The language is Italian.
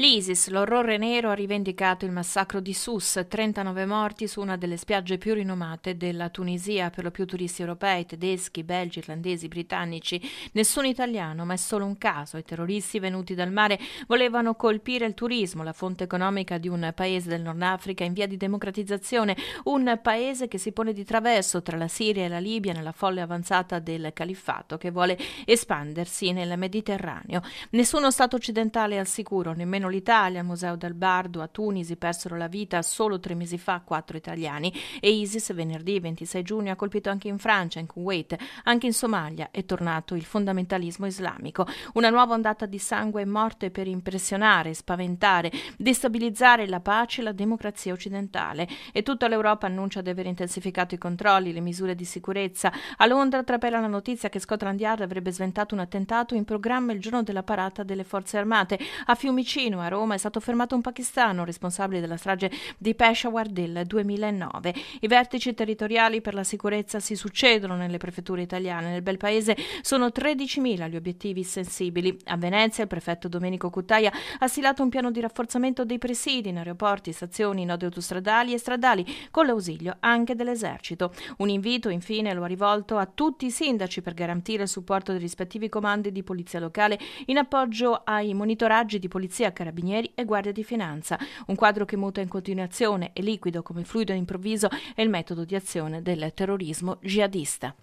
L'ISIS, l'orrore nero, ha rivendicato il massacro di Sus, 39 morti su una delle spiagge più rinomate della Tunisia, per lo più turisti europei, tedeschi, belgi, irlandesi, britannici, nessun italiano, ma è solo un caso. I terroristi venuti dal mare volevano colpire il turismo, la fonte economica di un paese del Nord Africa in via di democratizzazione, un paese che si pone di traverso tra la Siria e la Libia nella folle avanzata del califfato che vuole espandersi nel Mediterraneo. Nessuno Stato occidentale è al sicuro, nemmeno persino l'Italia. Al Museo del Bardo a Tunisi persero la vita solo tre mesi fa quattro italiani e ISIS venerdì 26 giugno ha colpito anche in Francia, in Kuwait, anche in Somalia è tornato il fondamentalismo islamico. Una nuova ondata di sangue e morte per impressionare, spaventare, destabilizzare la pace e la democrazia occidentale. E tutta l'Europa annuncia di aver intensificato i controlli, le misure di sicurezza. A Londra trapela la notizia che Scotland Yard avrebbe sventato un attentato in programma il giorno della parata delle forze armate. A Fiumicino Torino a Roma è stato fermato un pakistano responsabile della strage di Peshawar del 2009. I vertici territoriali per la sicurezza si succedono nelle prefetture italiane. Nel bel paese sono 13.000 gli obiettivi sensibili. A Venezia il prefetto Domenico Cuttaia ha stilato un piano di rafforzamento dei presidi in aeroporti, stazioni, nodi autostradali e stradali con l'ausilio anche dell'esercito. Un invito infine lo ha rivolto a tutti i sindaci per garantire il supporto dei rispettivi comandi di polizia locale in appoggio ai monitoraggi di polizia carabinieri carabinieri e guardia di finanza, un quadro che muta in continuazione e liquido come fluido e improvviso è il metodo di azione del terrorismo jihadista.